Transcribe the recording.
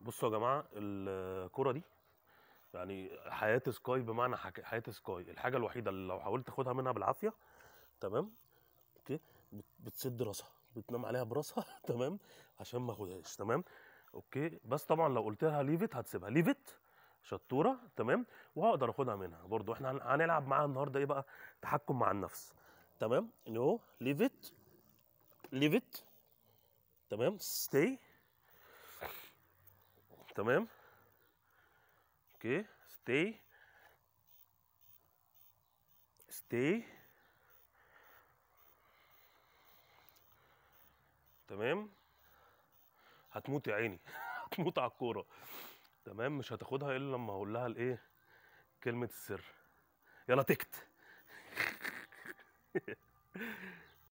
بصوا يا جماعه الكره دي يعني حياه سكاي بمعنى حياه سكاي الحاجه الوحيده اللي لو حاولت تاخدها منها بالعافيه تمام اوكي بتسد راسها بتنام عليها براسها تمام عشان ما اخدهاش تمام اوكي بس طبعا لو قلت لها ليفت هتسيبها ليفت شطوره تمام وهقدر اخدها منها برضو احنا هنلعب معاها النهارده ايه بقى تحكم مع النفس تمام نو ليفت ليفت تمام ستي تمام اوكي ستي ستي تمام هتموت يا عيني هتموت على الكوره تمام مش هتاخدها الا لما اقول لها الايه كلمه السر يلا تكت